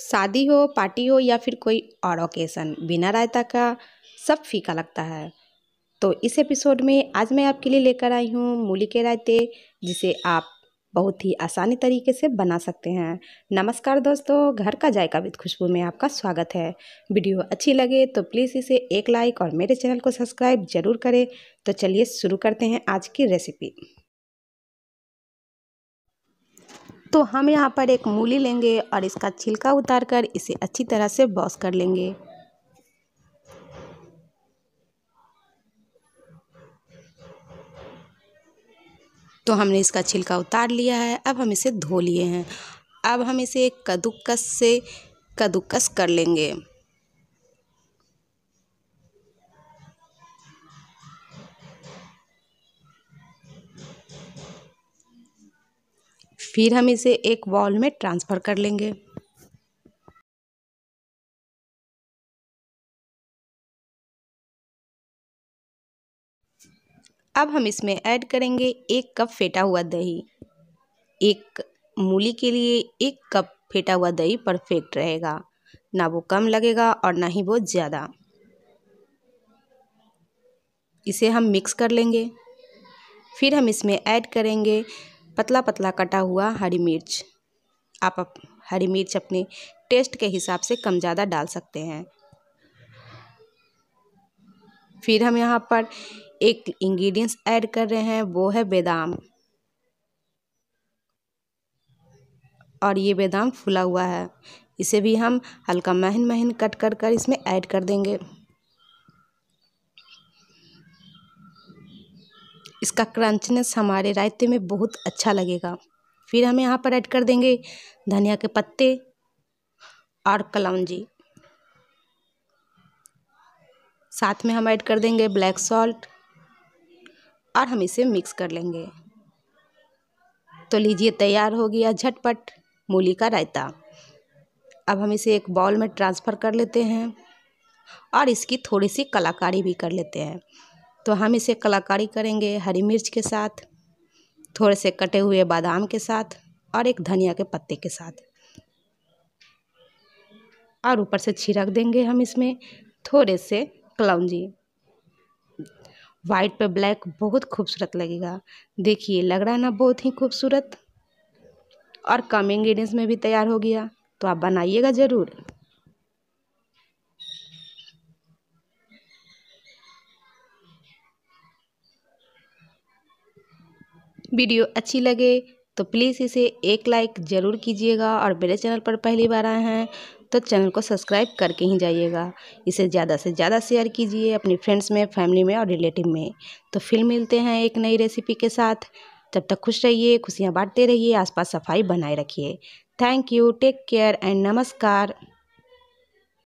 शादी हो पार्टी हो या फिर कोई और ओकेज़न बिना रायता का सब फीका लगता है तो इस एपिसोड में आज मैं आपके लिए लेकर आई हूँ मूली के रायते जिसे आप बहुत ही आसानी तरीके से बना सकते हैं नमस्कार दोस्तों घर का जायका विद खुशबू में आपका स्वागत है वीडियो अच्छी लगे तो प्लीज़ इसे एक लाइक और मेरे चैनल को सब्सक्राइब ज़रूर करें तो चलिए शुरू करते हैं आज की रेसिपी तो हम यहाँ पर एक मूली लेंगे और इसका छिलका उतार कर इसे अच्छी तरह से वॉश कर लेंगे तो हमने इसका छिलका उतार लिया है अब हम इसे धो लिए हैं अब हम इसे कद्दूकस से कद्दूकस कर लेंगे फिर हम इसे एक बॉल में ट्रांसफ़र कर लेंगे अब हम इसमें ऐड करेंगे एक कप फेटा हुआ दही एक मूली के लिए एक कप फेटा हुआ दही परफेक्ट रहेगा ना वो कम लगेगा और ना ही वो ज़्यादा इसे हम मिक्स कर लेंगे फिर हम इसमें ऐड करेंगे पतला पतला कटा हुआ हरी मिर्च आप हरी मिर्च अपने टेस्ट के हिसाब से कम ज़्यादा डाल सकते हैं फिर हम यहाँ पर एक इंग्रेडिएंट्स ऐड कर रहे हैं वो है बादाम और ये बादाम फुला हुआ है इसे भी हम हल्का महीन महीन कट कर कर इसमें ऐड कर देंगे इसका क्रंचनेस हमारे रायते में बहुत अच्छा लगेगा फिर हम यहाँ पर ऐड कर देंगे धनिया के पत्ते और कलौंजी साथ में हम ऐड कर देंगे ब्लैक सॉल्ट और हम इसे मिक्स कर लेंगे तो लीजिए तैयार हो गया झटपट मूली का रायता अब हम इसे एक बाउल में ट्रांसफ़र कर लेते हैं और इसकी थोड़ी सी कलाकारी भी कर लेते हैं तो हम इसे कलाकारी करेंगे हरी मिर्च के साथ थोड़े से कटे हुए बादाम के साथ और एक धनिया के पत्ते के साथ और ऊपर से छिड़क देंगे हम इसमें थोड़े से कलौजी वाइट पे ब्लैक बहुत खूबसूरत लगेगा देखिए लग रहा है ना बहुत ही खूबसूरत और कम इंग्रीडियंट्स में भी तैयार हो गया तो आप बनाइएगा ज़रूर वीडियो अच्छी लगे तो प्लीज़ इसे एक लाइक ज़रूर कीजिएगा और मेरे चैनल पर पहली बार आए हैं तो चैनल को सब्सक्राइब करके ही जाइएगा इसे ज़्यादा से ज़्यादा शेयर कीजिए अपने फ्रेंड्स में फैमिली में और रिलेटिव में तो फिर मिलते हैं एक नई रेसिपी के साथ तब तक खुश रहिए खुशियाँ बांटते रहिए आसपास सफाई बनाए रखिए thank you take care and नमस्कार